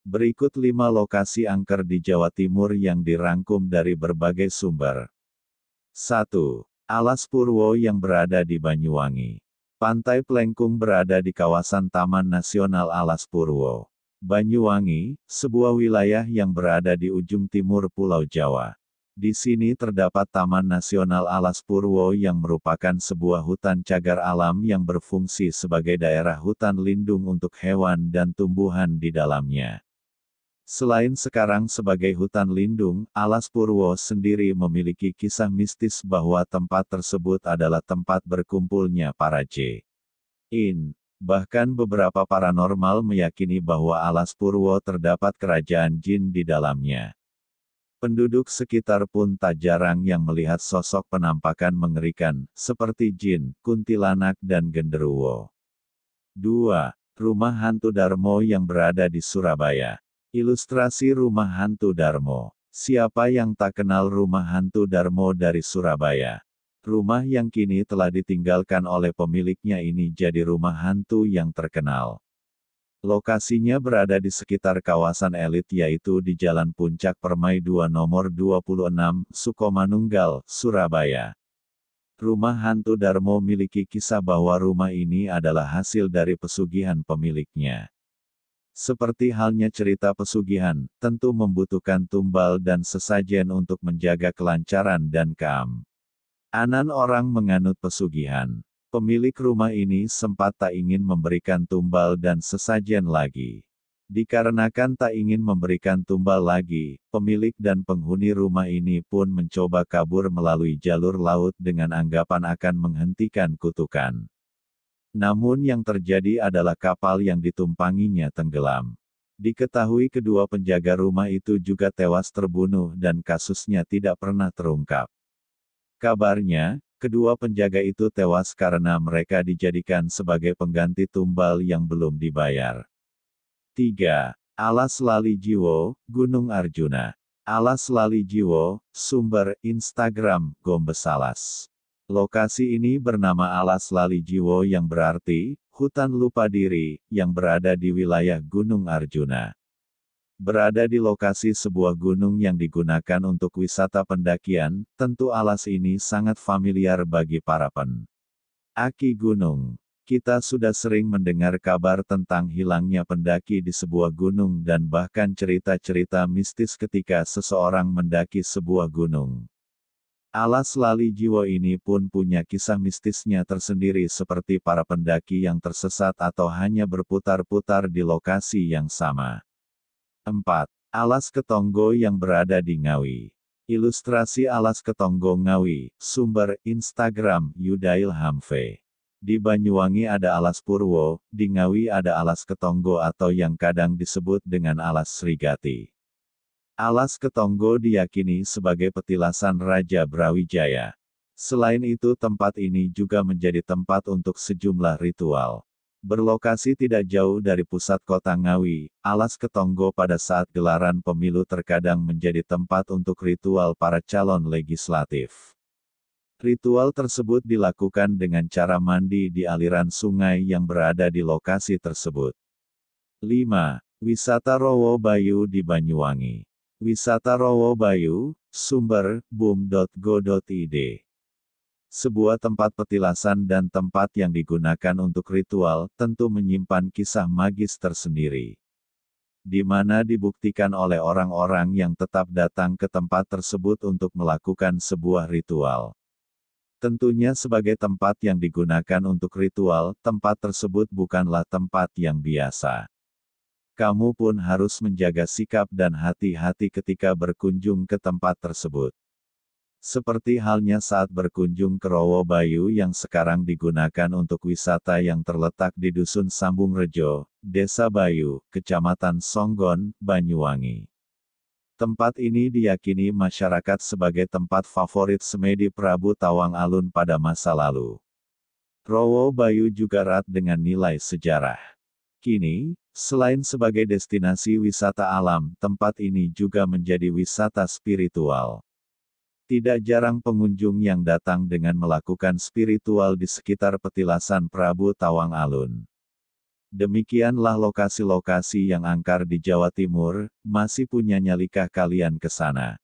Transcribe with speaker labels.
Speaker 1: Berikut lima lokasi angker di Jawa Timur yang dirangkum dari berbagai sumber. 1. Alas Purwo yang berada di Banyuwangi. Pantai Plengkung berada di kawasan Taman Nasional Alas Purwo. Banyuwangi, sebuah wilayah yang berada di ujung timur Pulau Jawa. Di sini terdapat Taman Nasional Alas Purwo yang merupakan sebuah hutan cagar alam yang berfungsi sebagai daerah hutan lindung untuk hewan dan tumbuhan di dalamnya. Selain sekarang sebagai hutan lindung, Alas Purwo sendiri memiliki kisah mistis bahwa tempat tersebut adalah tempat berkumpulnya para J. Bahkan beberapa paranormal meyakini bahwa Alas Purwo terdapat kerajaan jin di dalamnya. Penduduk sekitar pun tak jarang yang melihat sosok penampakan mengerikan, seperti jin, kuntilanak dan genderuwo. 2. Rumah Hantu Darmo yang berada di Surabaya Ilustrasi Rumah Hantu Darmo. Siapa yang tak kenal Rumah Hantu Darmo dari Surabaya? Rumah yang kini telah ditinggalkan oleh pemiliknya ini jadi rumah hantu yang terkenal. Lokasinya berada di sekitar kawasan elit yaitu di Jalan Puncak Permai 2 nomor 26, Sukomanunggal, Surabaya. Rumah hantu Darmo miliki kisah bahwa rumah ini adalah hasil dari pesugihan pemiliknya. Seperti halnya cerita pesugihan, tentu membutuhkan tumbal dan sesajen untuk menjaga kelancaran dan kam. Anan orang menganut pesugihan. Pemilik rumah ini sempat tak ingin memberikan tumbal dan sesajen lagi. Dikarenakan tak ingin memberikan tumbal lagi, pemilik dan penghuni rumah ini pun mencoba kabur melalui jalur laut dengan anggapan akan menghentikan kutukan. Namun yang terjadi adalah kapal yang ditumpanginya tenggelam. Diketahui kedua penjaga rumah itu juga tewas terbunuh dan kasusnya tidak pernah terungkap. Kabarnya, kedua penjaga itu tewas karena mereka dijadikan sebagai pengganti tumbal yang belum dibayar. 3. Alas Lali Jiwo, Gunung Arjuna. Alas Lali Jiwo, sumber Instagram Gombesalas. Lokasi ini bernama Alas Lali Jiwo yang berarti, hutan lupa diri, yang berada di wilayah Gunung Arjuna. Berada di lokasi sebuah gunung yang digunakan untuk wisata pendakian, tentu alas ini sangat familiar bagi para pen. Aki Gunung Kita sudah sering mendengar kabar tentang hilangnya pendaki di sebuah gunung dan bahkan cerita-cerita mistis ketika seseorang mendaki sebuah gunung. Alas lali Jiwo ini pun punya kisah mistisnya tersendiri seperti para pendaki yang tersesat atau hanya berputar-putar di lokasi yang sama. 4. Alas Ketonggo yang berada di Ngawi. Ilustrasi Alas Ketonggo Ngawi, sumber Instagram Yudail Hamfe. Di Banyuwangi ada Alas Purwo, di Ngawi ada Alas Ketonggo atau yang kadang disebut dengan Alas Srigati. Alas Ketonggo diyakini sebagai petilasan Raja Brawijaya. Selain itu tempat ini juga menjadi tempat untuk sejumlah ritual. Berlokasi tidak jauh dari pusat kota Ngawi, Alas Ketonggo pada saat gelaran pemilu terkadang menjadi tempat untuk ritual para calon legislatif. Ritual tersebut dilakukan dengan cara mandi di aliran sungai yang berada di lokasi tersebut. 5. Wisata Rowo Bayu di Banyuwangi Wisata Rowo Bayu, sumber, boom.go.id sebuah tempat petilasan dan tempat yang digunakan untuk ritual, tentu menyimpan kisah magis tersendiri. Di mana dibuktikan oleh orang-orang yang tetap datang ke tempat tersebut untuk melakukan sebuah ritual. Tentunya, sebagai tempat yang digunakan untuk ritual, tempat tersebut bukanlah tempat yang biasa kamu pun harus menjaga sikap dan hati-hati ketika berkunjung ke tempat tersebut. Seperti halnya saat berkunjung ke Rowo Bayu yang sekarang digunakan untuk wisata yang terletak di Dusun Sambung Rejo, Desa Bayu, Kecamatan Songgon, Banyuwangi. Tempat ini diyakini masyarakat sebagai tempat favorit semedi Prabu Tawang Alun pada masa lalu. Rowo Bayu juga erat dengan nilai sejarah. Kini, Selain sebagai destinasi wisata alam, tempat ini juga menjadi wisata spiritual. Tidak jarang pengunjung yang datang dengan melakukan spiritual di sekitar petilasan Prabu Tawang Alun. Demikianlah lokasi-lokasi yang angkar di Jawa Timur, masih punya nyalikah kalian ke sana?